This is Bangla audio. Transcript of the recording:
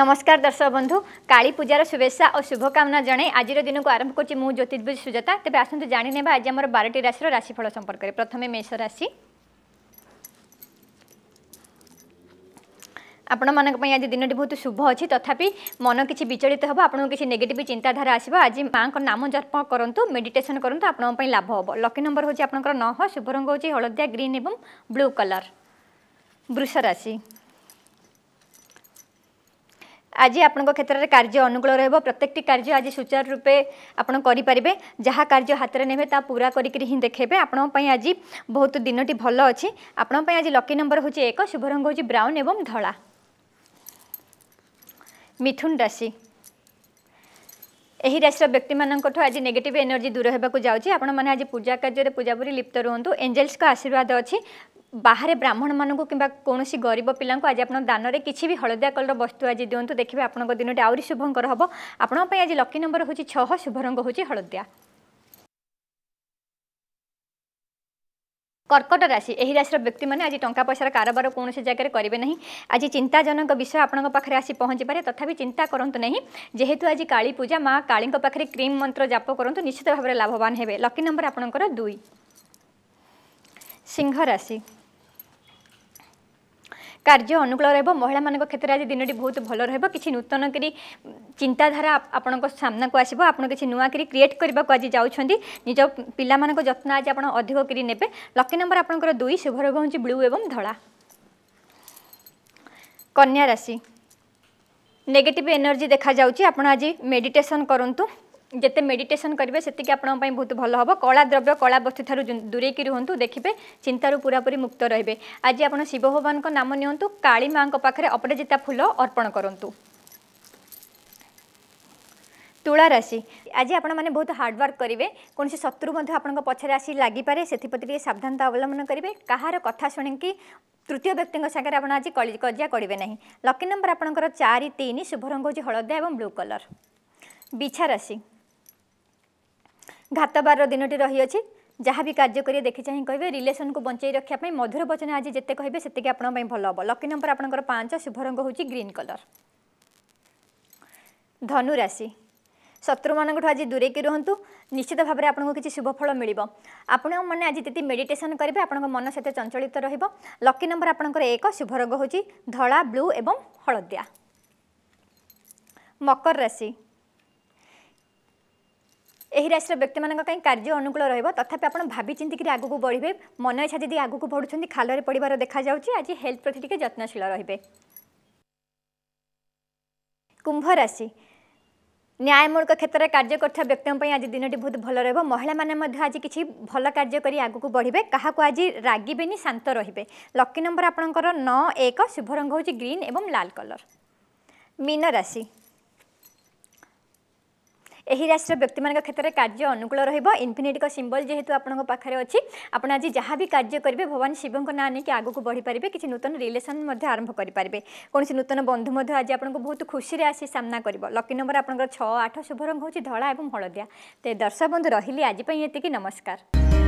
নমস্কার দর্শক বন্ধু কালী পূজার শুভেচ্ছা ও শুভকামনা জনাই আজির দিনক আরম্ভ করছি মু জ্যোতির্বিজ সুজাতা তবে আসন্তু জানি নেবা আজ আমার বারোটি রাশির রাশিফল সম্পর্কে প্রথমে মেষ রাশি ଆପଣମାନଙ୍କ ପାଇଁ ଆଜି ଦିନଟି ବହୁତ ଶୁଭ ଅଛି ତଥାପି ମନ କିଛି ବିଚଳିତ ହେବ ଆପଣଙ୍କୁ କିଛି ନେଗେଟିଭ୍ ଚିନ୍ତାଧାରା ଆସିବ ଆଜି ମାଆଙ୍କ ନାମ ଜପ କରନ୍ତୁ ମେଡିଟେସନ୍ କରନ୍ତୁ ଆପଣଙ୍କ ପାଇଁ ଲାଭ ହେବ ଲକି ନମ୍ବର ହେଉଛି ଆପଣଙ୍କର ନଅ ଶୁଭ ରଙ୍ଗ ହେଉଛି ହଳଦିଆ ଗ୍ରୀନ୍ ଏବଂ ବ୍ଲୁ କଲର୍ ବୃଷ ରାଶି आज आप क्षेत्र में कार्य अनुकूल रोक प्रत्येक कार्य आज सुचारू रूपे आपड़ जहाँ कार्य हाथ में ने पूरा करके हिं देखेबे आज बहुत दिन टी भल अच्छी आपंपाई आज लकी नंबर हूँ एक शुभ रंग हूँ ब्राउन एवं धला मिथुन राशि यही ଏହି ରାଶିର ବ୍ୟକ୍ତିମାନଙ୍କଠୁ ଆଜି ନେଗେଟିଭ୍ ଏନର୍ଜି ଦୂର ହେବାକୁ ଯାଉଛି ଆପଣମାନେ ଆଜି ପୂଜା କାର୍ଯ୍ୟରେ लिप्त ଲିପ୍ତ एंजेल्स का आशीर्वाद अच्छी ବାହାରେ ବ୍ରାହ୍ମଣମାନଙ୍କୁ କିମ୍ବା କୌଣସି ଗରିବ ପିଲାଙ୍କୁ ଆଜି ଆପଣ ଦାନରେ କିଛି ବି ହଳଦିଆ କଲର ବସ୍ତୁ ଆଜି ଦିଅନ୍ତୁ ଦେଖିବେ ଆପଣଙ୍କ ଦିନଟି ଆହୁରି ଶୁଭଙ୍କର ହେବ ଆପଣଙ୍କ ପାଇଁ ଆଜି ଲକି ନମ୍ବର ହେଉଛି ଛଅ ଶୁଭ ରଙ୍ଗ ହେଉଛି ହଳଦିଆ কর্কট রাশি এই রাশির ব্যক্তি মানে আজ টঙ্কা পয়সার কারবার কৌশি জায়গায় করবে না আজ চিন্তাজনক বিষয় আপনার পাখে আসি পৌঁছিপারে তথাপি চিন্তা করতু না যেহেতু আজ কালী পূজা মা কালী পাখে ক্রিম মন্ত্র জাপ করতু নিশ্চিত ভাবে লাভবান হবে লকি নম্বর আপনার দুই সিংহ রাশি କାର୍ଯ୍ୟ ଅନୁକୂଳ ରହିବ ମହିଳାମାନଙ୍କ କ୍ଷେତ୍ରରେ ଆଜି ଦିନଟି ବହୁତ ଭଲ ରହିବ କିଛି ନୂତନ କରି ଚିନ୍ତାଧାରା ଆପଣଙ୍କ ସାମ୍ନାକୁ ଆସିବ ଆପଣ କିଛି ନୂଆ କରି କ୍ରିଏଟ୍ କରିବାକୁ ଆଜି ଯାଉଛନ୍ତି ନିଜ ପିଲାମାନଙ୍କ ଯତ୍ନ ଆଜି ଆପଣ ଅଧିକ କରି ନେବେ ଲକି ନମ୍ବର ଆପଣଙ୍କର ଦୁଇ ଶୁଭ ରଙ୍ଗ ହେଉଛି ବ୍ଲୁ ଏବଂ ଧଳା କନ୍ୟା ରାଶି ନେଗେଟିଭ୍ ଏନର୍ଜି ଦେଖାଯାଉଛି ଆପଣ ଆଜି ମେଡ଼ିଟେସନ୍ କରନ୍ତୁ যেতে মেডিটেসন করবে সেটিকি আপনার বহুত ভাল হব কলা দ্রব্য কলা বস্তু ঠার দূরেকি রুহতু দেখবে চিন্তার পুরাপুরি মুক্ত রহবে আজ আপনার শিব ভগবান নাম নিহতু কালী মা পাখে অপরাজিতা ফুল অর্পণ করতু তুলা রাশি আজ আপনার বহুত হার্ডওয়ার্ক করবে কোণী শত্রু আপনার পছরে আসি লাগিপরে সেপ্রতি টিকি সাবধানতা অবলম্বন করবে কাহার কথা শুণিকি তৃতীয় ব্যক্তি সাগরে আপনার আজ কজা করবে না লকি নম্বর আপনার চারি তিন শুভ রঙ হচ্ছে হলদিয়া এবং ব্লু কলর বিছা রাশি ଘାତବାର ଦିନଟି ରହିଅଛି ଯାହା ବି କାର୍ଯ୍ୟ କରିବେ ଦେଖି ଚାହିଁ କହିବେ ରିଲେସନ୍କୁ ବଞ୍ଚାଇ ରଖିବା ପାଇଁ ମଧୁର ବଚନ ଆଜି ଯେତେ କହିବେ ସେତିକି ଆପଣଙ୍କ ପାଇଁ ଭଲ ହେବ ଲକି ନମ୍ବର ଆପଣଙ୍କର ପାଞ୍ଚ ଶୁଭ ରଙ୍ଗ ହେଉଛି ଗ୍ରୀନ୍ କଲର୍ ଧନୁରାଶି ଶତ୍ରୁମାନଙ୍କଠୁ ଆଜି ଦୂରେଇକି ରୁହନ୍ତୁ ନିଶ୍ଚିତ ଭାବରେ ଆପଣଙ୍କୁ କିଛି ଶୁଭଫଳ ମିଳିବ ଆପଣମାନେ ଆଜି ଯଦି ମେଡ଼ିଟେସନ୍ କରିବେ ଆପଣଙ୍କ ମନ ସେତେ ଚଞ୍ଚଳିତ ରହିବ ଲକି ନମ୍ବର ଆପଣଙ୍କର ଏକ ଶୁଭ ରଙ୍ଗ ହେଉଛି ଧଳା ବ୍ଲୁ ଏବଂ ହଳଦିଆ ମକର ରାଶି ଏହି ରାଶିର ବ୍ୟକ୍ତିମାନଙ୍କ ପାଇଁ କାର୍ଯ୍ୟ ଅନୁକୂଳ ରହିବ ତଥାପି ଆପଣ ଭାବିଚିନ୍ତିକିରି ଆଗକୁ ବଢ଼ିବେ ମନ ଇଚ୍ଛା ଯଦି ଆଗକୁ ବଢ଼ୁଛନ୍ତି ଖାଲରେ ପଡ଼ିବାର ଦେଖାଯାଉଛି ଆଜି ହେଲ୍ଥ ପ୍ରତି ଟିକେ ଯତ୍ନଶୀଳ ରହିବେ କୁମ୍ଭ ରାଶି ନ୍ୟାୟମୂଳକ କ୍ଷେତ୍ରରେ କାର୍ଯ୍ୟ କରୁଥିବା ବ୍ୟକ୍ତିଙ୍କ ପାଇଁ ଆଜି ଦିନଟି ବହୁତ ଭଲ ରହିବ ମହିଳାମାନେ ମଧ୍ୟ ଆଜି କିଛି ଭଲ କାର୍ଯ୍ୟ କରି ଆଗକୁ ବଢ଼ିବେ କାହାକୁ ଆଜି ରାଗିବେନି ଶାନ୍ତ ରହିବେ ଲକି ନମ୍ବର ଆପଣଙ୍କର ନଅ ଏକ ଶୁଭ ରଙ୍ଗ ହେଉଛି ଗ୍ରୀନ୍ ଏବଂ ଲାଲ କଲର୍ ମୀନ ରାଶି ଏହି ରାଶିର ବ୍ୟକ୍ତିମାନଙ୍କ କ୍ଷେତ୍ରରେ କାର୍ଯ୍ୟ ଅନୁକୂଳ ରହିବ ଇନଫିନିଟିଙ୍କ ସିମ୍ବଲ୍ ଯେହେତୁ ଆପଣଙ୍କ ପାଖରେ ଅଛି ଆପଣ ଆଜି ଯାହା ବି କାର୍ଯ୍ୟ କରିବେ ଭଗବାନ ଶିବଙ୍କ ନାଁ ନେଇକି ଆଗକୁ ବଢ଼ିପାରିବେ କିଛି ନୂତନ ରିଲେସନ୍ ମଧ୍ୟ ଆରମ୍ଭ କରିପାରିବେ କୌଣସି ନୂତନ ବନ୍ଧୁ ମଧ୍ୟ ଆଜି ଆପଣଙ୍କୁ ବହୁତ ଖୁସିରେ ଆସି ସାମ୍ନା କରିବ ଲକି ନମ୍ବର ଆପଣଙ୍କର ଛଅ ଆଠ ଶୁଭ ରଙ୍ଗ ହେଉଛି ଧଳା ଏବଂ ହଳଦିଆ ତେ ଦର୍ଶକ ବନ୍ଧୁ ରହିଲି ଆଜି ପାଇଁ ଏତିକି ନମସ୍କାର